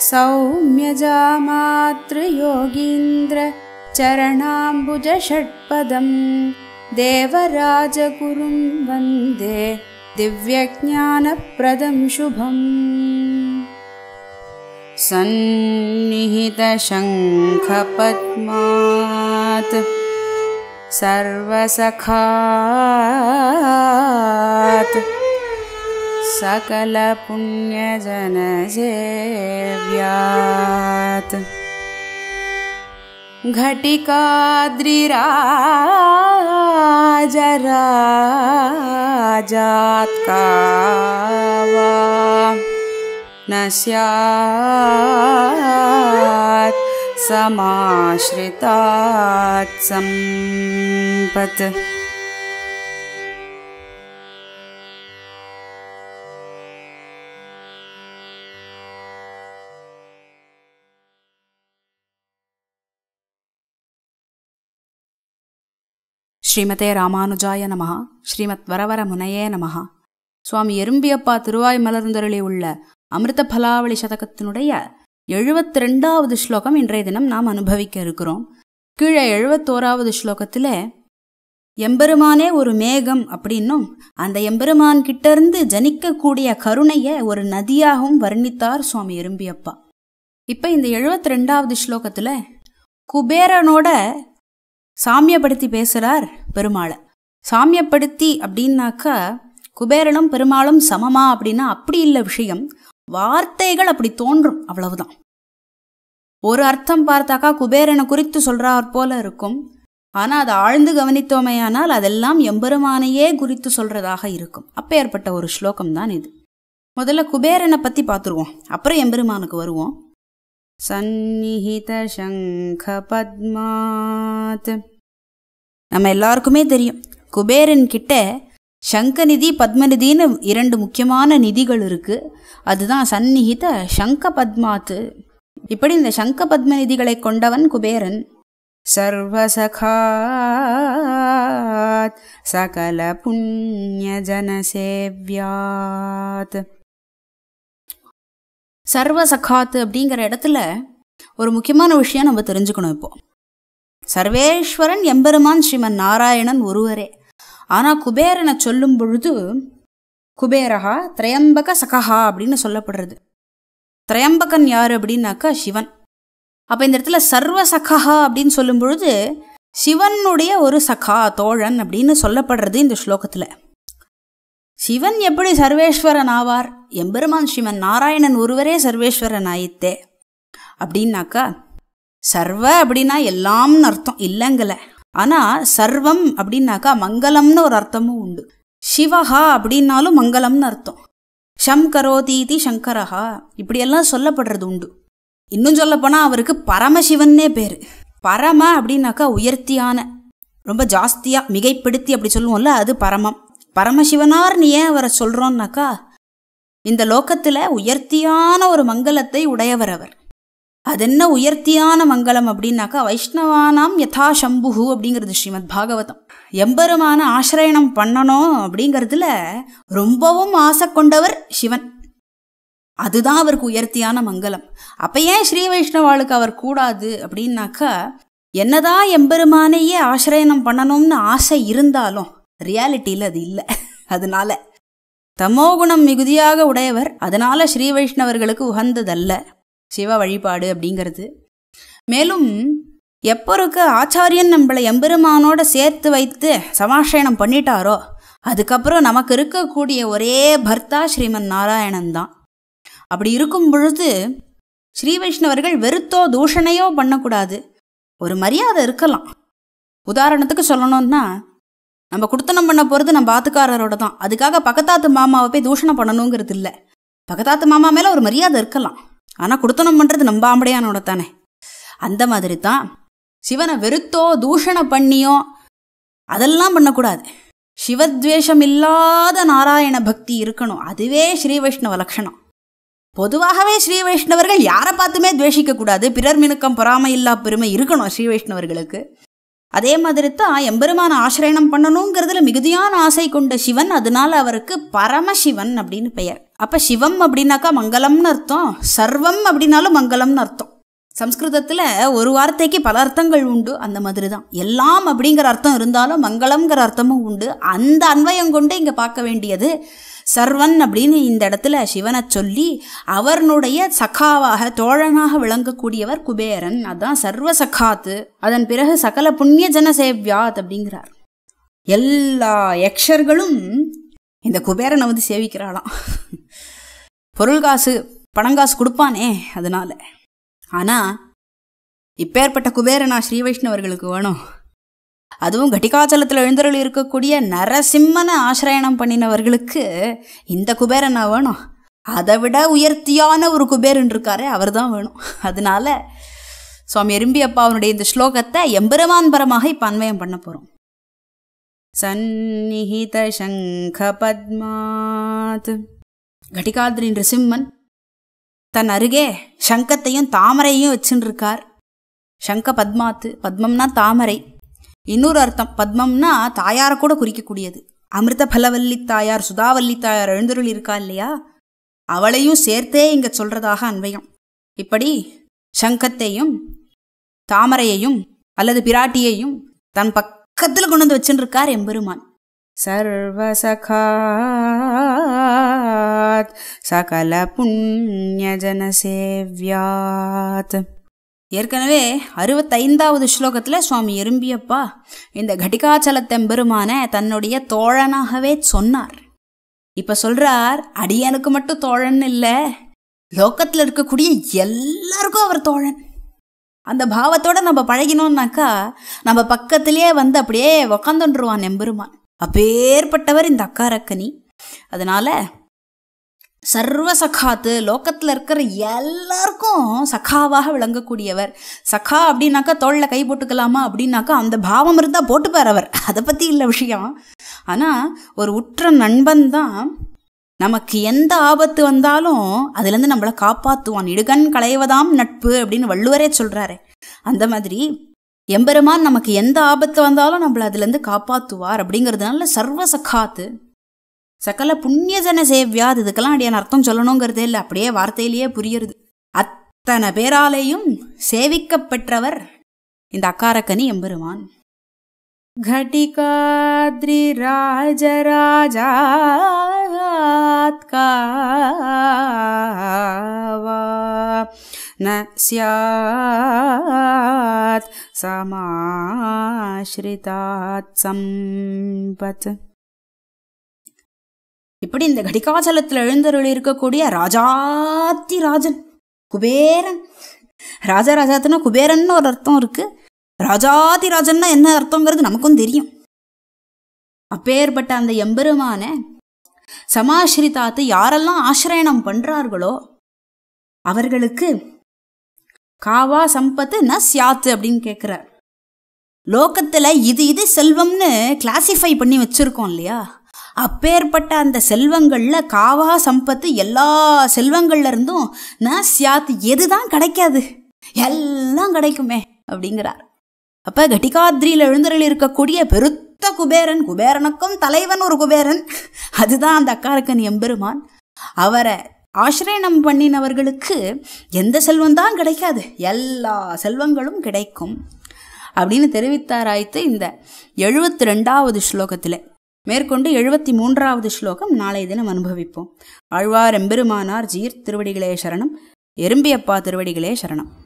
सौम्यजामातृयोगीन्द्रचरणाम्बुजषट्पदम् देवराजगुरुं वन्दे दिव्यज्ञानप्रदं शुभम् सन्निहितशङ्खपद्मात् सर्वसखात् सकलपुण्यजनसेव्यात् घटिकाद्रिराजराजात्का न स्यात् समाश्रितात् सम्पत् ஸ்ரீமதே ராமானுஜாய நமகா ஸ்ரீமத் வரவர முனையே நமஹா சுவாமி எறும்பியப்பா திருவாய் மலர்ந்தருளி உள்ள அமிர்த பலாவளி சதகத்தினுடைய எழுபத்தி ரெண்டாவது ஸ்லோகம் இன்றைய தினம் நாம் அனுபவிக்க இருக்கிறோம் கீழே எழுபத்தோராவது ஸ்லோகத்தில் எம்பெருமானே ஒரு மேகம் அப்படின்னும் அந்த எம்பெருமான் கிட்டேருந்து ஜனிக்கக்கூடிய கருணையை ஒரு நதியாகவும் வர்ணித்தார் சுவாமி எறும்பியப்பா இப்போ இந்த எழுபத்தி ரெண்டாவது ஸ்லோகத்தில் குபேரனோட சாமியப்படுத்தி பேசுகிறார் பெருமாளை சாமியப்படுத்தி அப்படின்னாக்கா குபேரனும் பெருமாளும் சமமா அப்படின்னா அப்படி இல்லை விஷயம் வார்த்தைகள் அப்படி தோன்றும் அவ்வளவுதான் ஒரு அர்த்தம் பார்த்தாக்கா குபேரனை குறித்து சொல்றார் போல இருக்கும் ஆனால் அதை ஆழ்ந்து கவனித்தோமையானால் அதெல்லாம் எம்பெருமானையே குறித்து சொல்கிறதாக இருக்கும் அப்போ ஏற்பட்ட ஒரு ஸ்லோகம் தான் இது முதல்ல குபேரனை பற்றி பார்த்துருவோம் அப்புறம் எம்பெருமானுக்கு வருவோம் சந்நிஹித சங்க பத்மாத் நம்ம எல்லாருக்குமே தெரியும் குபேரன் கிட்ட சங்கநிதி பத்மநிதின்னு இரண்டு முக்கியமான நிதிகள் இருக்குது அதுதான் சந்நிகித சங்க பத்மாத்து இப்படி இந்த சங்க நிதிகளை கொண்டவன் குபேரன் சர்வசகாத் சகல புண்ணிய ஜனசேவியாத் சர்வசகாத்து அப்படிங்கிற இடத்துல ஒரு முக்கியமான விஷயம் நம்ம தெரிஞ்சுக்கணும் இப்போ சர்வேஸ்வரன் எம்பெருமான் ஸ்ரீமன் நாராயணன் ஒருவரே ஆனால் குபேரனை சொல்லும் பொழுது குபேரகா திரையம்பக சகஹா அப்படின்னு சொல்லப்படுறது திரையம்பகன் யார் அப்படின்னாக்கா சிவன் அப்போ இந்த இடத்துல சர்வ சகஹா அப்படின்னு சொல்லும் பொழுது சிவனுடைய ஒரு சகா தோழன் அப்படின்னு சொல்லப்படுறது இந்த ஸ்லோகத்தில் சிவன் எப்படி சர்வேஸ்வரன் ஆவார் எம்பெருமான் ஸ்ரீமன் நாராயணன் ஒருவரே சர்வேஸ்வரன் ஆயித்தே அப்படின்னாக்கா சர்வ அப்படின்னா எல்லாம்னு அர்த்தம் இல்லைங்கல ஆனால் சர்வம் அப்படின்னாக்கா மங்களம்னு ஒரு அர்த்தமும் உண்டு சிவஹா அப்படின்னாலும் மங்களம்னு அர்த்தம் ஷம் கரோதீதி சங்கரஹா இப்படியெல்லாம் சொல்லப்படுறது உண்டு இன்னும் சொல்லப்போனால் அவருக்கு பரமசிவன்னே பேர் பரம அப்படின்னாக்கா உயர்த்தியான ரொம்ப ஜாஸ்தியாக மிகைப்படுத்தி அப்படி சொல்லுவோம்ல அது பரமம் பரமசிவனார் நீ ஏன் அவரை சொல்கிறோன்னாக்கா இந்த லோக்கத்தில் உயர்த்தியான ஒரு மங்களத்தை உடையவர் அவர் அதென்ன உயர்த்தியான மங்களம் அப்படின்னாக்கா வைஷ்ணவானாம் யதா சம்புகு அப்படிங்கிறது ஸ்ரீமத் பாகவதம் எம்பெருமான ஆசிரயணம் பண்ணணும் அப்படிங்கிறதுல ரொம்பவும் ஆசை கொண்டவர் சிவன் அதுதான் அவருக்கு உயர்த்தியான மங்களம் அப்போ ஏன் ஸ்ரீ வைஷ்ணவாளுக்கு அவர் கூடாது அப்படின்னாக்கா என்னதான் எம்பெருமானையே ஆசிரயணம் பண்ணணும்னு ஆசை இருந்தாலும் ரியாலிட்டியில் அது இல்லை அதனால தமோகுணம் மிகுதியாக உடையவர் அதனால ஸ்ரீ வைஷ்ணவர்களுக்கு உகந்ததல்ல சிவ வழிபாடு அப்படிங்கிறது மேலும் எப்பொருக்கு ஆச்சாரியன் நம்மளை எம்பெருமானோட சேர்த்து வைத்து சமாஷயனம் பண்ணிட்டாரோ அதுக்கப்புறம் நமக்கு இருக்கக்கூடிய ஒரே பர்த்தா ஸ்ரீமன் நாராயணன் தான் அப்படி இருக்கும் பொழுது ஸ்ரீ வைஷ்ணவர்கள் வெறுத்தோ தூஷணையோ பண்ணக்கூடாது ஒரு மரியாதை இருக்கலாம் உதாரணத்துக்கு சொல்லணும்னா நம்ம குடுத்தனம் பண்ண போகிறது நம்ம ஆத்துக்காரரோட தான் அதுக்காக பக்கத்தாத்து மாமாவை போய் தூஷணம் பண்ணணுங்கிறது இல்லை பக்கத்தாத்து மாமா மேலே ஒரு மரியாதை இருக்கலாம் ஆனால் கொடுத்தனம் பண்ணுறது நம்ம ஆம்படையானோட தானே அந்த மாதிரி தான் சிவனை வெறுத்தோ தூஷண பண்ணியோ அதெல்லாம் பண்ணக்கூடாது சிவத்வேஷம் இல்லாத நாராயண பக்தி இருக்கணும் அதுவே ஸ்ரீ வைஷ்ணவ லட்சணம் பொதுவாகவே ஸ்ரீ வைஷ்ணவர்கள் யாரை பார்த்துமே துவேஷிக்கக்கூடாது பிறர் மினுக்கம் பொறாமை இல்லா பெருமை இருக்கணும் ஸ்ரீ வைஷ்ணவர்களுக்கு அதே மாதிரி தான் எம்பெருமான ஆசிரயணம் பண்ணணுங்கிறதுல மிகுதியான ஆசை கொண்ட சிவன் அதனால அவருக்கு பரமசிவன் அப்படின்னு பெயர் அப்போ சிவம் அப்படின்னாக்கா மங்களம்னு அர்த்தம் சர்வம் அப்படின்னாலும் மங்களம்னு அர்த்தம் சம்ஸ்கிருதத்தில் ஒரு வார்த்தைக்கு பல அர்த்தங்கள் உண்டு அந்த மாதிரி தான் எல்லாம் அப்படிங்கிற அர்த்தம் இருந்தாலும் மங்களம்ங்கிற அர்த்தமும் உண்டு அந்த அன்வயம் கொண்டு இங்கே பார்க்க வேண்டியது சர்வன் அப்படின்னு இந்த இடத்துல சிவனை சொல்லி அவனுடைய சகாவாக தோழனாக விளங்கக்கூடியவர் குபேரன் அதான் சர்வ சகாத்து அதன் பிறகு சகல புண்ணிய ஜன சேவ்யாத் அப்படிங்கிறார் எல்லா யக்ஷர்களும் இந்த குபேரனை வந்து சேவிக்கிறாளாம் பொருள் காசு பணங்காசு கொடுப்பானே அதனால ஆனால் இப்பேற்பட்ட குபேரனா ஸ்ரீ வைஷ்ணவர்களுக்கு வேணும் அதுவும் கட்டிகாச்சலத்தில் எழுந்தருள் இருக்கக்கூடிய நரசிம்மனை ஆசிரயணம் பண்ணினவர்களுக்கு இந்த குபேரன் வேணும் அதை விட உயர்த்தியான ஒரு குபேரன் இருக்காரு அவர் தான் வேணும் அதனால சுவாமி எரும்பி அப்பாவனுடைய இந்த ஸ்லோகத்தை எம்பெருமான் பரமாக இப்போ அன்வயம் பண்ண போகிறோம் சந்நிஹித சங்க பத்மாத் கட்டிகாதிரி நிருசிம்மன் தன் அருகே சங்கத்தையும் தாமரையும் வச்சுருக்கார் சங்க பத்மாத்து பத்மம்னா தாமரை இன்னொரு அர்த்தம் பத்மம்னா தாயாரை கூட குறிக்கக்கூடியது அமிர்த பலவல்லி தாயார் சுதாவல்லி தாயார் எழுந்தருள் இருக்கா இல்லையா அவளையும் சேர்த்தே இங்க சொல்றதாக அன்வயம் இப்படி சங்கத்தையும் தாமரையையும் அல்லது பிராட்டியையும் தன் பக்கத்தில் கொண்டு வந்து வச்சுருக்கார் எம்பெருமான் சர்வசகாத் சகல புண்ணிய சேவியாத் ஏற்கனவே அறுபத்தைந்தாவது ஸ்லோகத்தில் சுவாமி எறும்பியப்பா இந்த கட்டிகாச்சலத்தெம்பெருமான தன்னுடைய தோழனாகவே சொன்னார் இப்போ சொல்கிறார் அடியனுக்கு மட்டும் தோழன் இல்லை லோக்கத்தில் இருக்கக்கூடிய எல்லாருக்கும் அவர் தோழன் அந்த பாவத்தோடு நம்ம பழகினோம்னாக்கா நம்ம பக்கத்திலே வந்து அப்படியே உக்காந்துருவான் நெம்பெருமான் அப்பேற்பட்டவர் இந்த அக்காரக்கனி அதனால் சர்வ சகாத்து லோக்கத்தில் இருக்கிற எல்லாருக்கும் சகாவாக விளங்கக்கூடியவர் சகா அப்படின்னாக்கா தோளில் கை போட்டுக்கலாமா அப்படின்னாக்கா அந்த பாவம் இருந்தால் போட்டுப்பார் அவர் அதை பற்றி இல்லை விஷயம் ஆனால் ஒரு உற்ற நண்பன் தான் நமக்கு எந்த ஆபத்து வந்தாலும் அதுலேருந்து நம்மளை காப்பாற்றுவான் இடுகண் களைவதாம் நட்பு அப்படின்னு வள்ளுவரே சொல்கிறாரு அந்த மாதிரி எம்பெருமான் நமக்கு எந்த ஆபத்து வந்தாலும் நம்மளை அதுலேருந்து காப்பாற்றுவார் அப்படிங்கிறதுனால சர்வ சகாத்து சகல புண்ணியஜன சேவியா அது இதுக்கெல்லாம் அடியான அர்த்தம் சொல்லணுங்கிறதே இல்லை அப்படியே வார்த்தையிலேயே புரியுறது அத்தனை பேராலேயும் சேவிக்கப்பெற்றவர் இந்த அக்காரக்கனி எம்பெருமான் घटिकाद्रिराजराजात्कावा न स्यात् समाश्रितात् सम्पत् இப்படி இந்த கடிகாச்சலத்தில் எழுந்தருள் இருக்கக்கூடிய ராஜாத்தி ராஜன் குபேரன் ராஜா ராஜாராஜாத்துனா குபேரன்னு ஒரு அர்த்தம் இருக்குது ராஜாதி ராஜன்னா என்ன அர்த்தங்கிறது நமக்கும் தெரியும் அப்பேற்பட்ட அந்த எம்பெருமான சமாசிரிதாத்து யாரெல்லாம் ஆசிரயணம் பண்ணுறார்களோ அவர்களுக்கு காவா சம்பத்து ந சியாத்து அப்படின்னு கேட்குறார் லோகத்தில் இது இது செல்வம்னு கிளாசிஃபை பண்ணி வச்சுருக்கோம் இல்லையா அப்பேற்பட்ட அந்த செல்வங்களில் காவா சம்பத்து எல்லா செல்வங்கள்ல இருந்தும் நான் எது தான் கிடைக்காது எல்லாம் கிடைக்குமே அப்படிங்கிறார் அப்போ கட்டிகாத்ரியில் எழுந்தரில் இருக்கக்கூடிய பெருத்த குபேரன் குபேரனுக்கும் தலைவன் ஒரு குபேரன் அதுதான் அந்த அக்காருக்கன் எம்பெருமான் அவரை ஆசிரயணம் பண்ணினவர்களுக்கு எந்த செல்வம் தான் கிடைக்காது எல்லா செல்வங்களும் கிடைக்கும் அப்படின்னு தெரிவித்தாராய்த்து இந்த எழுபத்தி ரெண்டாவது ஸ்லோகத்தில் மேற்கொண்டு எழுபத்தி மூன்றாவது ஸ்லோகம் நாளைய தினம் அனுபவிப்போம் ஆழ்வார் எம்பெருமானார் ஜீர் திருவடிகளே சரணம் எறும்பியப்பா திருவடிகளே சரணம்